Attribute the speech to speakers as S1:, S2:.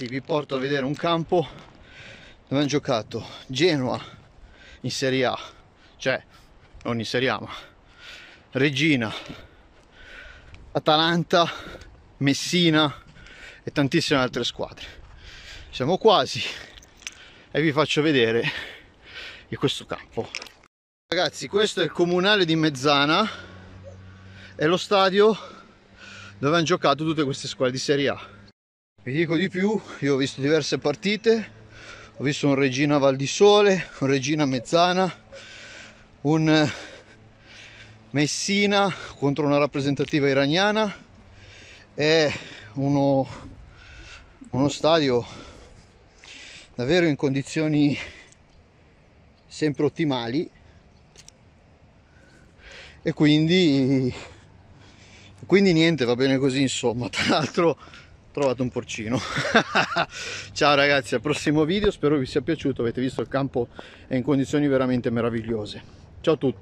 S1: ragazzi vi porto a vedere un campo dove hanno giocato Genoa in Serie A, cioè non in Serie A ma Regina, Atalanta, Messina e tantissime altre squadre. Siamo quasi e vi faccio vedere questo campo. Ragazzi questo è il comunale di Mezzana, è lo stadio dove hanno giocato tutte queste squadre di Serie A vi dico di più, io ho visto diverse partite, ho visto un Regina Val di Sole, un Regina Mezzana, un eh, Messina contro una rappresentativa iraniana è uno, uno stadio davvero in condizioni sempre ottimali e quindi, quindi niente va bene così insomma tra l'altro trovato un porcino ciao ragazzi al prossimo video spero vi sia piaciuto avete visto il campo è in condizioni veramente meravigliose ciao a tutti